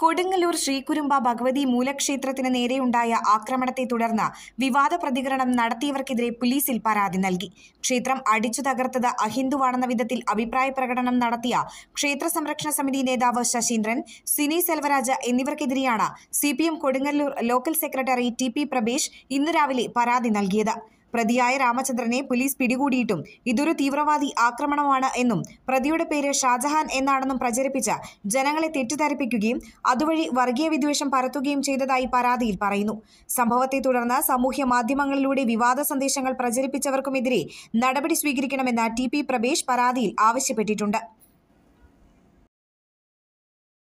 കൊടുങ്ങല്ലൂർ ശ്രീകുരുമ്പ ഭഗവതി മൂലക്ഷേത്രത്തിന് നേരെയുണ്ടായ ആക്രമണത്തെ തുടർന്ന് വിവാദ പ്രതികരണം നടത്തിയവർക്കെതിരെ പോലീസിൽ പരാതി നൽകി ക്ഷേത്രം അടിച്ചു തകർത്തത് അഹിന്ദുവാണെന്ന വിധത്തിൽ അഭിപ്രായ പ്രകടനം നടത്തിയ ക്ഷേത്ര സംരക്ഷണ സമിതി നേതാവ് ശശീന്ദ്രൻ സിനി സെൽവരാജ് എന്നിവർക്കെതിരെയാണ് C Kodungallur local secretary T Prabesh ഇന്ന് രാവിലെ പരാതി നൽകിയത് പ്രതിയായ രാമചന്ദ്രനെ പോലീസ് പിടികൂടിയിട്ടും ഇതൊരു തീവ്രവാദി ആക്രമണമാണ് എന്നും പ്രതിയുടെ പേര് ഷാജഹാൻ എന്നാണെന്നും പ്രചരിപ്പിച്ച ജനങ്ങളെ തെറ്റിദ്ധരിപ്പിക്കുകയും അതുവഴി വർഗീയ വിദ്വേഷം പരത്തുകയും ചെയ്തതായി പരാതിയിൽ പറയുന്നു സംഭവത്തെ തുടർന്ന് സാമൂഹ്യ മാധ്യമങ്ങളിലൂടെ വിവാദ സന്ദേശങ്ങൾ പ്രചരിപ്പിച്ചവർക്കുമെതിരെ നടപടി സ്വീകരിക്കണമെന്ന് ടി പി പ്രവേശ് പരാതിയിൽ ആവശ്യപ്പെട്ടിട്ടുണ്ട്